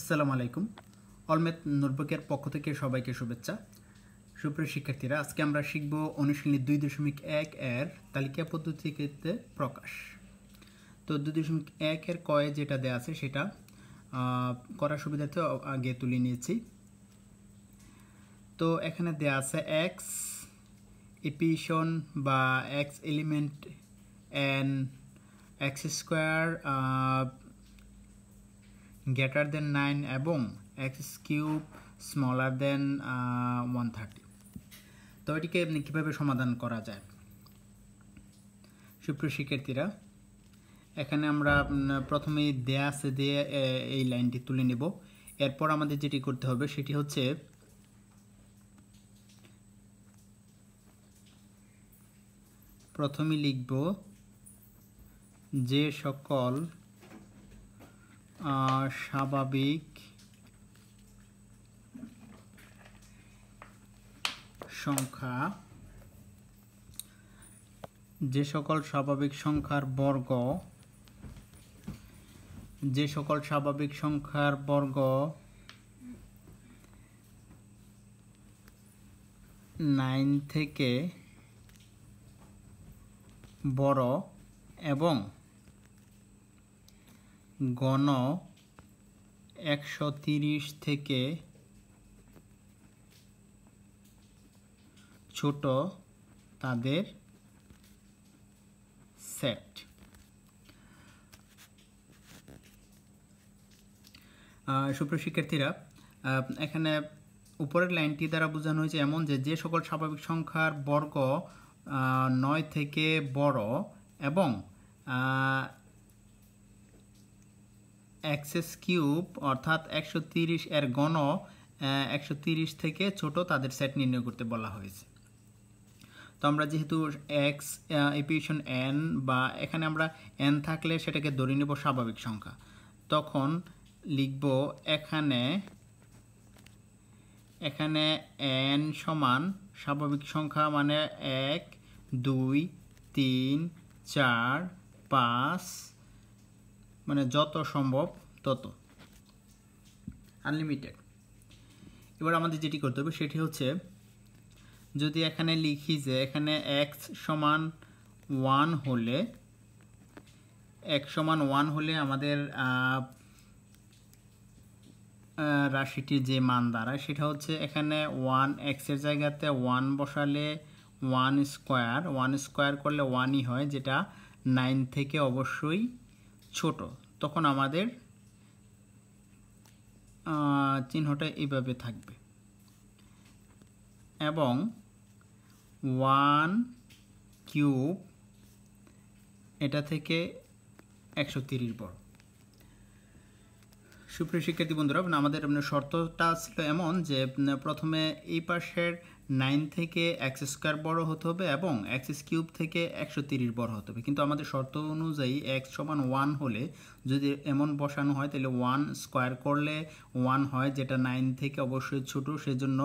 আসসালামু আলাইকুম অলমেদ নোটবুকের পক্ষ থেকে সবাইকে শুভেচ্ছা সুপ্রিয় শিক্ষার্থীরা আজকে আমরা শিখব অনুশীলনী দুই দশমিক এক এর তালিকা পদ্ধতি ক্ষেত্রে প্রকাশ তো দুই দশমিক এক এর কয়ে যেটা দেওয়া আছে সেটা করার তো আগে তুলে নিয়েছি তো এখানে দেয়া আছে এক্স ইপিশন বা x element and x square greater than nine এবং x cube smaller than one thirty তো এটিকে কীভাবে সমাধান করা যায় সুপ্রিয় শিক্ষার্থীরা এখানে আমরা প্রথমে দেয়া আছে দিয়ে এই লাইনটি তুলে নেব এরপর আমাদের যেটি করতে হবে সেটি হচ্ছে প্রথমে লিখব যে সকল স্বাভাবিক সংখ্যা যে সকল স্বাভাবিক সংখ্যার বর্গ যে সকল স্বাভাবিক সংখ্যার বর্গ নাইন থেকে বড় এবং গণ একশো তিরিশ থেকে ছোট তাদের সেট সুপ্র শিক্ষার্থীরা এখানে উপরের লাইনটি দ্বারা বোঝানো হয়েছে এমন যে যে সকল স্বাভাবিক সংখ্যার বর্গ নয় থেকে বড় এবং এক্সেস কিউব অর্থাৎ একশো তিরিশ এর গণ একশো তিরিশ থেকে ছোট তাদের সেট নির্ণয় করতে বলা হয়েছে তো আমরা যেহেতু এক্স ইকুয়েশন এন বা এখানে আমরা এন থাকলে সেটাকে ধরে নেব স্বাভাবিক সংখ্যা তখন লিখব এখানে এখানে এন সমান স্বাভাবিক সংখ্যা মানে এক দুই তিন চার পাঁচ মানে যত সম্ভব তত আনলিমিটেড এবার আমাদের যেটি করতে হবে সেটি হচ্ছে যদি এখানে লিখি যে এখানে এক্স সমান ওয়ান হলে এক সমান ওয়ান হলে আমাদের রাশিটির যে মান দাঁড়ায় সেটা হচ্ছে এখানে ওয়ান এক্সের জায়গাতে ওয়ান বসালে ওয়ান স্কোয়ার ওয়ান স্কোয়ার করলে ওয়ানই হয় যেটা নাইন থেকে অবশ্যই ছোট তখন আমাদের চিহ্নটা এইভাবে থাকবে এবং ওয়ান কিউব এটা থেকে একশো তিরিশ বড় সুপ্রিয় শিক্ষার্থী বন্ধুরা আমাদের শর্তটা ছিল এমন যে প্রথমে এই পাশের নাইন থেকে এক্স স্কোয়ার বড় হতে হবে এবং এক্স কিউব থেকে একশো তিরিশ বড় হতে হবে কিন্তু আমাদের শর্ত অনুযায়ী এক্স সমান ওয়ান হলে যদি এমন বসানো হয় তাহলে ওয়ান স্কোয়ার করলে ওয়ান হয় যেটা নাইন থেকে অবশ্যই ছোটো সেজন্য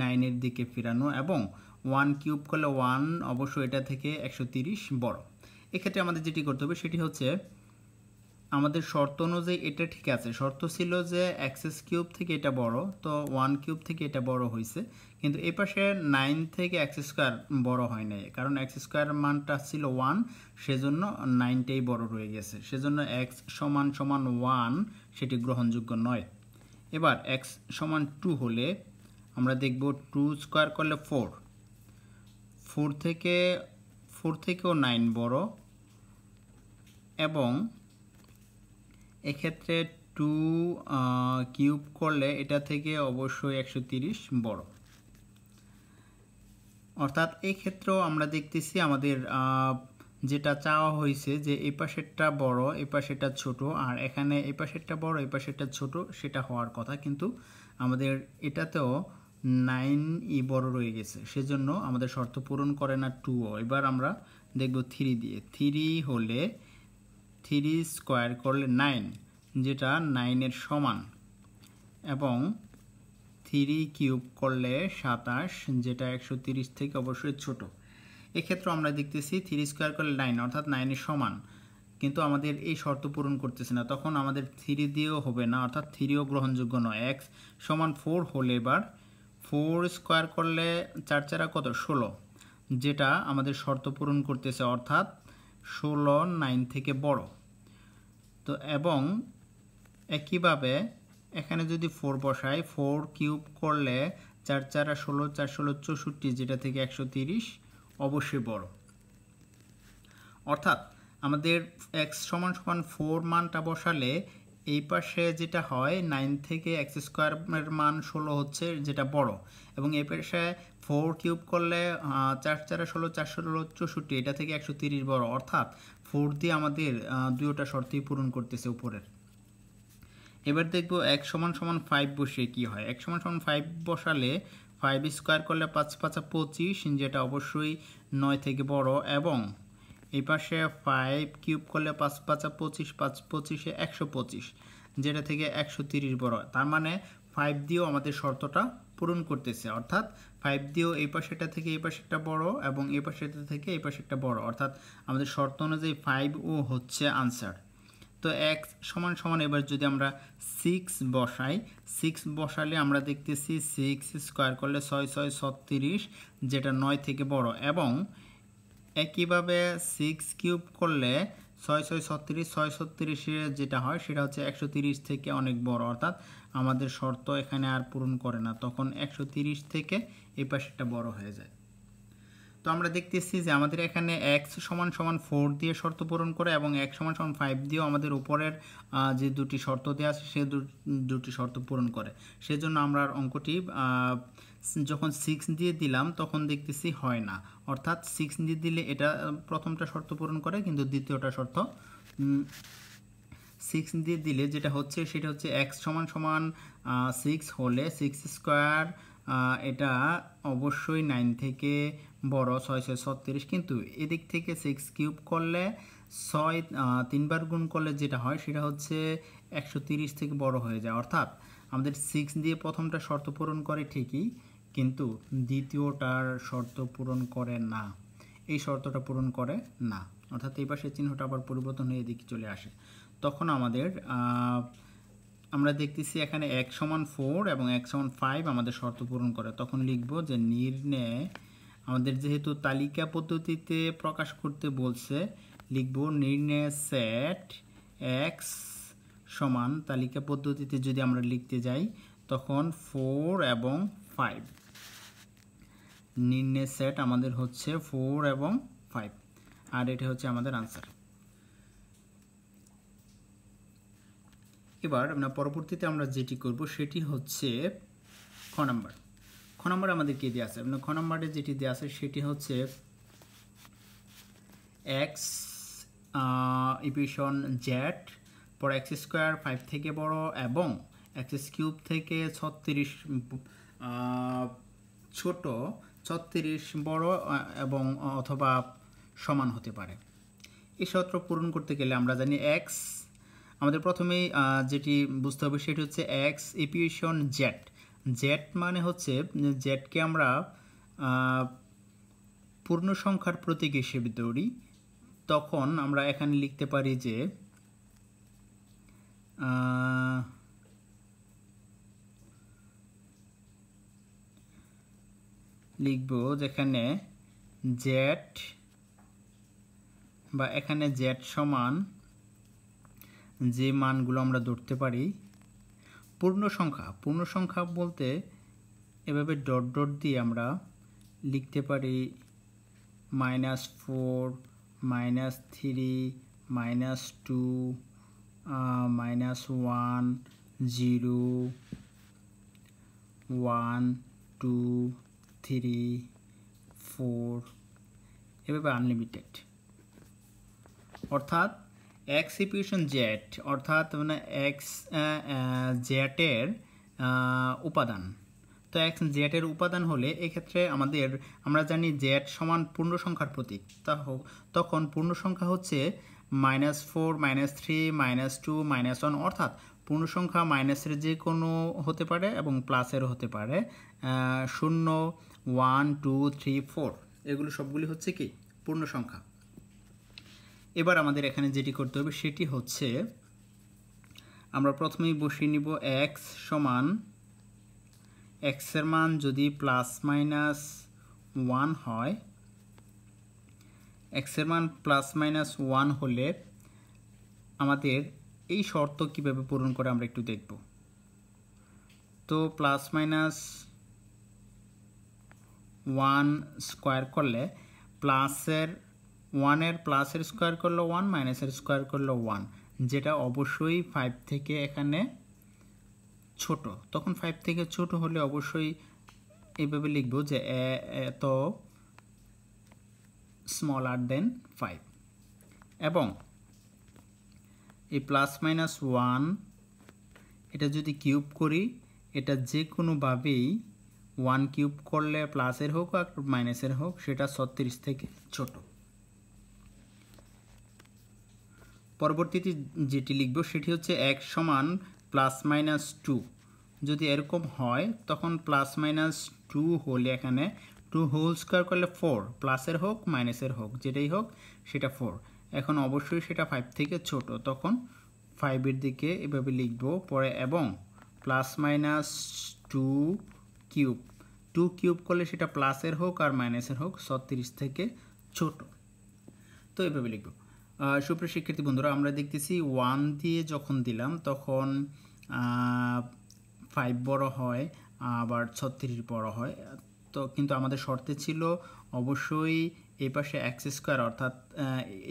নাইনের দিকে ফেরানো এবং ওয়ান কিউব করলে ওয়ান অবশ্যই এটা থেকে একশো তিরিশ বড় এক্ষেত্রে আমাদের যেটি করতে হবে সেটি হচ্ছে আমাদের শর্ত অনুযায়ী এটা ঠিক আছে শর্ত ছিল যে অ্যাক্সেস কিউব থেকে এটা বড় তো ওয়ান কিউব থেকে এটা বড় হয়েছে কিন্তু এ পাশে নাইন থেকে এক্স স্কোয়ার বড় হয় নাই কারণ এক্স স্কোয়ার মানটা ছিল ওয়ান সেজন্য নাইনটাই বড় রয়ে গেছে সেজন্য এক্স সমান সমান ওয়ান সেটি গ্রহণযোগ্য নয় এবার এক্স সমান টু হলে আমরা দেখব টু স্কোয়ার করলে ফোর ফোর থেকে ফোর থেকেও নাইন বড় এবং এক্ষেত্রে টু কিউব করলে এটা থেকে অবশ্যই একশো তিরিশ বড়ো অর্থাৎ এই ক্ষেত্রেও আমরা দেখতেছি আমাদের যেটা চাওয়া হয়েছে যে এ পাশেরটা বড় এ পাশেরটা ছোটো আর এখানে এ পাশেরটা বড় এ পাশেরটা ছোটো সেটা হওয়ার কথা কিন্তু আমাদের এটাতেও নাইন ই বড় রয়ে গেছে সেজন্য আমাদের শর্ত পূরণ করে না টুও এবার আমরা দেখব থ্রি দিয়ে থ্রি হলে থ্রি স্কোয়ার করলে নাইন যেটা নাইনের সমান এবং থ্রি কিউব করলে সাতাশ যেটা একশো তিরিশ থেকে অবশ্যই ছোট এক্ষেত্রে আমরা দেখতেছি থ্রি স্কোয়ার করলে নাইন অর্থাৎ নাইনের সমান কিন্তু আমাদের এই শর্ত পূরণ করতেছে না তখন আমাদের থ্রি দিয়েও হবে না অর্থাৎ থ্রিও গ্রহণযোগ্য নয় এক্স সমান ফোর হলে এবার ফোর স্কোয়ার করলে চার চারা কত ষোলো যেটা আমাদের শর্ত পূরণ করতেছে অর্থাৎ ষোলো নাইন থেকে বড় তো এবং একইভাবে এখানে যদি ফোর বসাই ফোর কিউব করলে চার চারা ষোলো চার ষোলো চৌষট্টি যেটা থেকে একশো তিরিশ অবশ্যই বড় অর্থাৎ আমাদের এক্স সমান সমান ফোর মানটা বসালে এই পাশে যেটা হয় নাইন থেকে এক্স স্কোয়ারের মান ষোলো হচ্ছে যেটা বড় এবং এই পাশে ফোর কিউব করলে চার চার ষোলো চার ষোলো চৌষট্টি এটা থেকে একশো তিরিশ বড় অর্থাৎ ফোর দিয়ে আমাদের দুয়োটা শর্তই পূরণ করতেছে উপরের এবার দেখব এক সমান সমান ফাইভ বসিয়ে কী হয় এক সমান সমান ফাইভ বসালে ফাইভ স্কোয়ার করলে পাঁচ পাঁচ পঁচিশ যেটা অবশ্যই নয় থেকে বড় এবং এই পাশে ফাইভ কিউব করলে পাঁচ পাঁচা পঁচিশ পাঁচ পঁচিশে একশো পঁচিশ যেটা থেকে একশো তিরিশ বড় তার মানে ফাইভ দিয়েও আমাদের শর্তটা পূরণ করতেছে অর্থাৎ ফাইভ দিয়েও এই পাশেটা থেকে এই একটা বড় এবং এই পাশেটা থেকে এই একটা বড় অর্থাৎ আমাদের শর্ত অনুযায়ী ফাইভ ও হচ্ছে আনসার তো এক্স সমান সমান এবার যদি আমরা সিক্স বসাই সিক্স বসালে আমরা দেখতেছি সিক্স স্কোয়ার করলে ছয় ছয় ছত্রিশ যেটা নয় থেকে বড় এবং একইভাবে সিক্স কিউব করলে ছয় ছয় ছত্রিশ ছয় ছত্রিশের যেটা হয় সেটা হচ্ছে একশো তিরিশ থেকে অনেক বড় অর্থাৎ আমাদের শর্ত এখানে আর পূরণ করে না তখন একশো তিরিশ থেকে এই পাশেটা বড় হয়ে যায় তো আমরা দেখতেছি যে আমাদের এখানে এক্স সমান সমান ফোর দিয়ে শর্ত পূরণ করে এবং এক সমান সমান ফাইভ দিয়েও আমাদের উপরের যে দুটি শর্ত দেওয়া আছে সে দুটি শর্ত পূরণ করে সেজন্য আমরা অঙ্কটি যখন সিক্স দিয়ে দিলাম তখন দেখতেছি হয় না অর্থাৎ সিক্স দিয়ে দিলে এটা প্রথমটা শর্ত পূরণ করে কিন্তু দ্বিতীয়টা শর্ত সিক্স দিয়ে দিলে যেটা হচ্ছে সেটা হচ্ছে এক্স সমান সমান সিক্স হলে সিক্স স্কোয়ার এটা অবশ্যই নাইন থেকে বড় ছয় ছয় ছত্রিশ কিন্তু এদিক থেকে সিক্স কিউব করলে ছয় তিনবার গুণ করলে যেটা হয় সেটা হচ্ছে একশো থেকে বড় হয়ে যায় অর্থাৎ আমাদের সিক্স দিয়ে প্রথমটা শর্ত পূরণ করে ঠিকই কিন্তু দ্বিতীয়টার শর্ত পূরণ করে না এই শর্তটা পূরণ করে না অর্থাৎ এই পাশে চিহ্নটা আবার পরিবর্তন হয়ে এদিকে চলে আসে তখন আমাদের আমরা দেখতেছি এখানে এক সমান ফোর এবং এক সমান ফাইভ আমাদের শর্ত পূরণ করে তখন লিখব যে নির্ণয় আমাদের যেহেতু তালিকা পদ্ধতিতে প্রকাশ করতে বলছে লিখব নির্ণয় সেট এক্স সমান তালিকা পদ্ধতিতে যদি আমরা লিখতে যাই তখন ফোর এবং ফাইভ নির্ণয়ের সেট আমাদের হচ্ছে ফোর এবং ফাইভ আর এটা হচ্ছে আমাদের আনসার এবার আমরা পরবর্তীতে আমরা যেটি করব সেটি হচ্ছে খ নাম্বার খ নাম্বার আমাদের কী দেওয়া আছে আপনার খ নাম্বারে যেটি দেওয়া আছে সেটি হচ্ছে এক্স ইকুয়েশন জ্যাট পর এক্স স্কোয়ার ফাইভ থেকে বড় এবং এক্স কিউব থেকে ছত্রিশ ছোট ছত্রিশ বড় এবং অথবা সমান হতে পারে এই সত্র পূরণ করতে গেলে আমরা জানি এক্স আমাদের প্রথমেই যেটি বুঝতে হবে সেটি হচ্ছে এক্স ইপিউশন জেট জেট মানে হচ্ছে জেটকে আমরা পূর্ণ সংখ্যার প্রতীক হিসেবে ধরি তখন আমরা এখানে লিখতে পারি যে লিখব যেখানে জেট বা এখানে জেট সমান যে মানগুলো আমরা ধরতে পারি পূর্ণ সংখ্যা পূর্ণ সংখ্যা বলতে এভাবে ডট ডট দিয়ে আমরা লিখতে পারি minus four minus three minus two minus one zero one two three, four, এভাবে আনলিমিটেড অর্থাৎ এক্সিকিউশন জেট অর্থাৎ মানে এক্স জেটের উপাদান তো এক্স জেটের উপাদান হলে এক্ষেত্রে আমাদের আমরা জানি জেট সমান পূর্ণ সংখ্যার প্রতীক তা তখন পূর্ণ সংখ্যা হচ্ছে minus four minus three minus two minus one অর্থাৎ পূর্ণ সংখ্যা মাইনাসের যে কোনো হতে পারে এবং প্লাসেরও হতে পারে শূন্য ওয়ান টু থ্রি ফোর এগুলো সবগুলি হচ্ছে কি পূর্ণ সংখ্যা এবার আমাদের এখানে যেটি করতে হবে সেটি হচ্ছে আমরা প্রথমেই বসিয়ে নিব এক্স সমান এক্সের মান যদি প্লাস মাইনাস ওয়ান হয় এক্সের মান প্লাস মাইনাস ওয়ান হলে আমাদের এই শর্ত কিভাবে পূরণ করে আমরা একটু দেখব তো প্লাস মাইনাস ওয়ান স্কোয়ার করলে প্লাসের ওয়ানের প্লাসের স্কোয়ার করলো ওয়ান মাইনাসের স্কোয়ার করলো ওয়ান যেটা অবশ্যই ফাইভ থেকে এখানে ছোট তখন ফাইভ থেকে ছোট হলে অবশ্যই এভাবে লিখব যে এত স্মলার দেন ফাইভ এবং এই প্লাস মাইনাস ওয়ান এটা যদি কিউব করি এটা যে কোনোভাবেই ওয়ান কিউব করলে প্লাসের হোক আর মাইনাসের হোক সেটা ছত্রিশ থেকে ছোট পরবর্তীতে যেটি লিখব সেটি হচ্ছে এক সমান প্লাস মাইনাস টু যদি এরকম হয় তখন প্লাস মাইনাস টু হলে এখানে টু হোল স্কোয়ার করলে ফোর প্লাসের হোক মাইনাসের হোক যেটাই হোক সেটা ফোর এখন অবশ্যই সেটা ফাইভ থেকে ছোট তখন ফাইভের দিকে এভাবে লিখব পরে এবং plus minus two cube two cube করলে সেটা প্লাসের হোক আর মাইনাসের হোক ছত্রিশ থেকে ছোট তো এভাবে লিখব সুপ্রিয় শিক্ষার্থী বন্ধুরা আমরা দেখতেছি ওয়ান দিয়ে যখন দিলাম তখন ফাইভ বড় হয় আবার ছত্রিশ বড় হয় তো কিন্তু আমাদের শর্তে ছিল অবশ্যই এই পাশে এক্স স্কোয়ার অর্থাৎ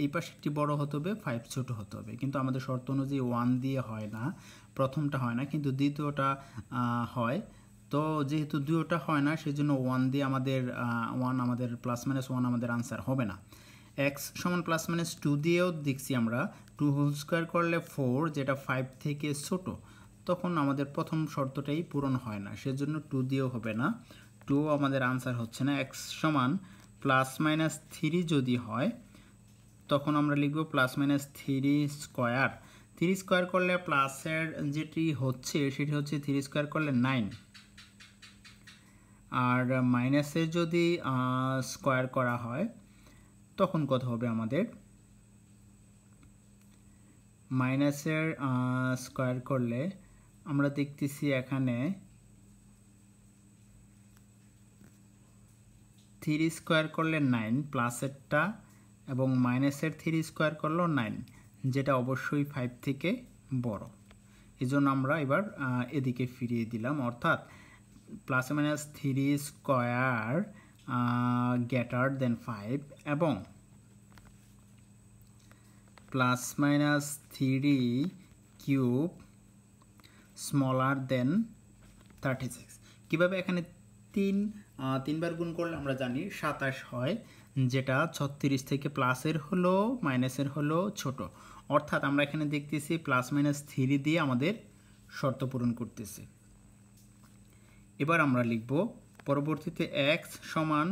এই পাশে একটি বড় হতে হবে ফাইভ ছোট হতে হবে কিন্তু আমাদের শর্ত অনুযায়ী ওয়ান দিয়ে হয় না প্রথমটা হয় না কিন্তু দ্বিতীয়টা হয় তো যেহেতু দুয়োটা হয় না সেই জন্য ওয়ান দিয়ে আমাদের ওয়ান আমাদের প্লাস মাইনাস ওয়ান আমাদের আনসার হবে না এক্স সমান প্লাস মাইনাস টু দিয়েও দেখছি আমরা টু হোল স্কোয়ার করলে ফোর যেটা ফাইভ থেকে ছোট তখন আমাদের প্রথম শর্তটাই পূরণ হয় না সেজন্য টু দিয়েও হবে না টু আমাদের আনসার হচ্ছে না এক্স সমান প্লাস মাইনাস থ্রি যদি হয় তখন আমরা লিখব plus minus three square three square করলে প্লাসের যেটি হচ্ছে সেটি হচ্ছে থ্রি স্কোয়ার করলে নাইন আর মাইনাসের যদি স্কোয়ার করা হয় তখন কত হবে আমাদের মাইনাসের স্কোয়ার করলে আমরা দেখতেছি এখানে থ্রি স্কোয়ার করলে নাইন প্লাসেরটা এবং মাইনাসের থ্রি স্কোয়ার করলো নাইন যেটা অবশ্যই ফাইভ থেকে বড় এজন্য আমরা এবার এদিকে ফিরিয়ে দিলাম অর্থাৎ plus minus three square greater than five এবং plus minus three cube smaller than thirty six কীভাবে এখানে তিন তিনবার গুণ করলে আমরা জানি সাতাশ হয় যেটা ছত্রিশ থেকে প্লাসের হলো মাইনাসের হলো ছোট অর্থাৎ আমরা এখানে দেখতেছি প্লাস মাইনাস থ্রি দিয়ে আমাদের শর্ত পূরণ করতেছি এবার আমরা লিখব পরবর্তীতে এক্স সমান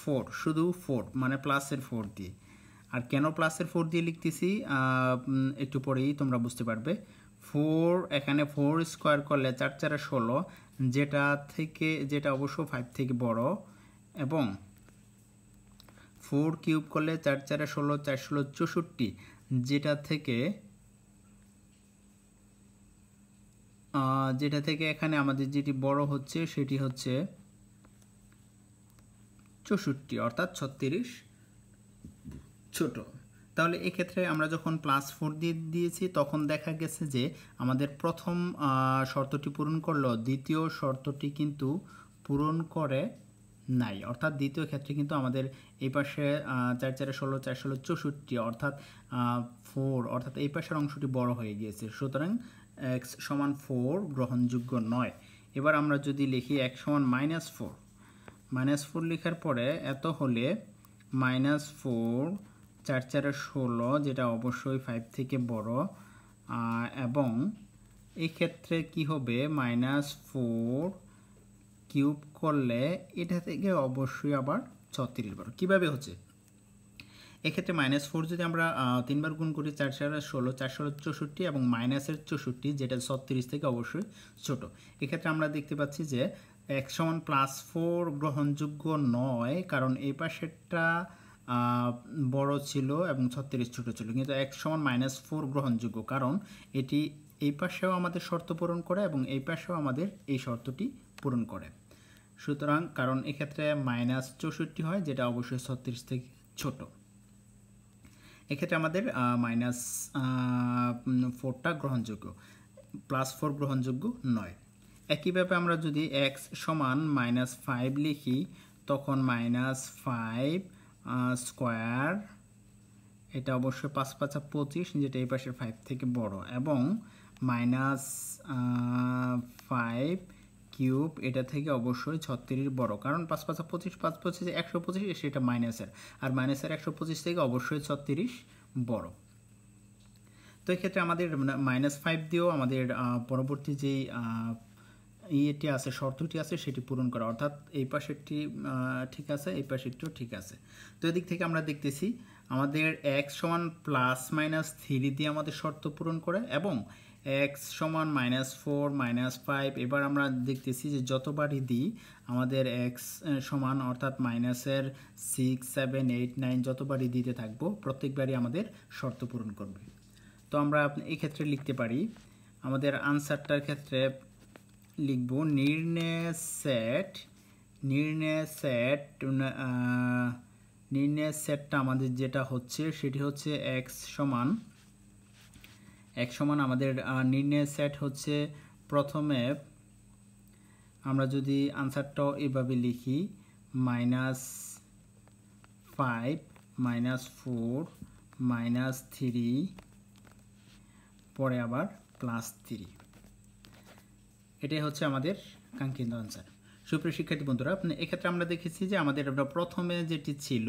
ফোর শুধু ফোর মানে প্লাসের ফোর দিয়ে আর কেন প্লাসের ফোর দিয়ে লিখতেছি একটু পরেই তোমরা বুঝতে পারবে ফোর এখানে ফোর স্কোয়ার করলে চার চারে ষোলো যেটা থেকে যেটা অবশ্য ফাইভ থেকে বড় এবং ফোর কিউব করলে চার চারে ষোলো চার ষোলো চৌষট্টি যেটা থেকে যেটা থেকে এখানে আমাদের যেটি বড় হচ্ছে সেটি হচ্ছে চৌষট্টি অর্থাৎ ছত্রিশ ছোটো তাহলে এক্ষেত্রে আমরা যখন প্লাস ফোর দিয়ে দিয়েছি তখন দেখা গেছে যে আমাদের প্রথম শর্তটি পূরণ করলো দ্বিতীয় শর্তটি কিন্তু পূরণ করে নাই অর্থাৎ দ্বিতীয় ক্ষেত্রে কিন্তু আমাদের এই পাশে চার চারে ষোলো চার ষোলো চৌষট্টি অর্থাৎ ফোর অর্থাৎ এই পাশের অংশটি বড় হয়ে গিয়েছে সুতরাং এক্স সমান ফোর গ্রহণযোগ্য নয় এবার আমরা যদি লিখি এক সমান মাইনাস ফোর মাইনাস ফোর লেখার পরে এত হলে মাইনাস ফোর চার চারে ষোলো যেটা অবশ্যই ফাইভ থেকে বড় এবং এই ক্ষেত্রে কি হবে মাইনাস ফোর কিউব করলে এটা থেকে অবশ্যই আবার ছত্রিশ বার কীভাবে হচ্ছে এক্ষেত্রে মাইনাস ফোর যদি আমরা তিনবার গুণ করি চার সারা ষোলো চার ষোলো চৌষট্টি এবং মাইনাসের চৌষট্টি যেটা ছত্রিশ থেকে অবশ্যই ছোট এক্ষেত্রে আমরা দেখতে পাচ্ছি যে এক সমান প্লাস ফোর গ্রহণযোগ্য নয় কারণ এই পাশেরটা বড় ছিল এবং ছত্রিশ ছোট ছিল কিন্তু এক সমান মাইনাস ফোর গ্রহণযোগ্য কারণ এটি এই পাশেও আমাদের শর্ত পূরণ করে এবং এই পাশেও আমাদের এই শর্তটি পূরণ করে সুতরাং কারণ এক্ষেত্রে মাইনাস চৌষট্টি হয় যেটা অবশ্যই ছত্রিশ থেকে ছোট এক্ষেত্রে আমাদের মাইনাস ফোরটা গ্রহণযোগ্য প্লাস ফোর গ্রহণযোগ্য নয় একইভাবে আমরা যদি এক্স সমান মাইনাস ফাইভ লিখি তখন মাইনাস ফাইভ স্কোয়ার এটা অবশ্যই পাঁচ পাঁচা পঁচিশ যেটা এই পাশের ফাইভ থেকে বড় এবং মাইনাস ফাইভ কিউব এটা থেকে অবশ্যই ছত্রিশ বড় কারণ পাঁচ পাঁচা পঁচিশ পাঁচ পঁচিশ একশো পঁচিশ সেটা মাইনাসের আর মাইনাসের একশো পঁচিশ থেকে অবশ্যই ছত্রিশ বড় তো এক্ষেত্রে আমাদের মাইনাস ফাইভ দিয়েও আমাদের পরবর্তী যেই ইয়েটি আছে শর্তটি আছে সেটি পূরণ করা অর্থাৎ এই পাশেরটি ঠিক আছে এই পাশেরটিও ঠিক আছে তো এদিক থেকে আমরা দেখতেছি আমাদের এক্স সমান প্লাস মাইনাস থ্রি দিয়ে আমাদের শর্ত পূরণ করে এবং এক্স সমান মাইনাস ফোর মাইনাস ফাইভ এবার আমরা দেখতেছি যে যতবারই দিই আমাদের এক্স সমান অর্থাৎ মাইনাসের সিক্স সেভেন এইট নাইন যতবারই দিতে থাকবো প্রত্যেকবারই আমাদের শর্ত পূরণ করবে তো আমরা এক্ষেত্রে লিখতে পারি আমাদের আনসারটার ক্ষেত্রে লিখব নির্ণয় সেট নির্ণয় সেট নির্ণয় সেটটা আমাদের যেটা হচ্ছে সেটি হচ্ছে এক্স সমান এক সমান আমাদের নির্ণয় সেট হচ্ছে প্রথমে আমরা যদি আনসারটা এভাবে লিখি minus five minus four minus three পরে আবার প্লাস থ্রি এটাই হচ্ছে আমাদের কাঙ্ক্ষিত আনসার সুপ্রিয় শিক্ষার্থী বন্ধুরা এক্ষেত্রে আমরা দেখেছি যে আমাদের আমরা প্রথমে যেটি ছিল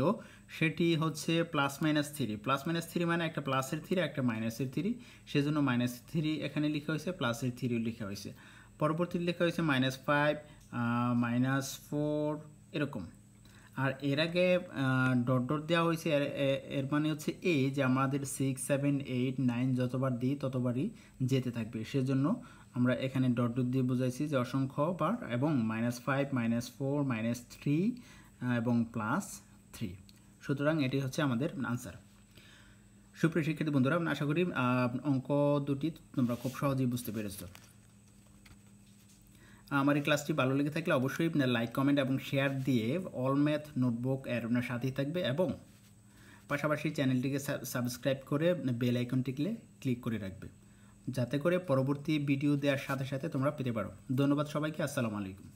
সেটি হচ্ছে plus minus three plus minus three মানে একটা প্লাসের থ্রি একটা মাইনাসের থ্রি সেজন্য মাইনাস থ্রি এখানে লেখা হয়েছে প্লাসের থ্রিও লেখা হয়েছে পরবর্তীতে লেখা হয়েছে মাইনাস ফাইভ মাইনাস ফোর এরকম আর এর আগে ডট ডট দেওয়া হয়েছে এর মানে হচ্ছে এ যে আমাদের সিক্স সেভেন এইট নাইন যতবার দিই ততবারই যেতে থাকবে সেজন্য আমরা এখানে ডট ডট দিয়ে বুঝাইছি যে অসংখ্য বার এবং minus five minus four minus three এবং প্লাস থ্রি সুতরাং এটি হচ্ছে আমাদের আনসার সুপ্রিয় শিক্ষার্থী বন্ধুরা আশা করি অঙ্ক দুটি তোমরা খুব সহজেই বুঝতে পেরেছ আমার এই ক্লাসটি ভালো লেগে থাকলে অবশ্যই লাইক কমেন্ট এবং শেয়ার দিয়ে অল ম্যাথ নোটবুক এর সাথেই থাকবে এবং পাশাপাশি চ্যানেলটিকে সাবস্ক্রাইব করে বেল আইকনটি ক্লিক করে রাখবে যাতে করে পরবর্তী ভিডিও দেওয়ার সাথে সাথে তোমরা পেতে পারো ধন্যবাদ সবাইকে আসসালামু আলাইকুম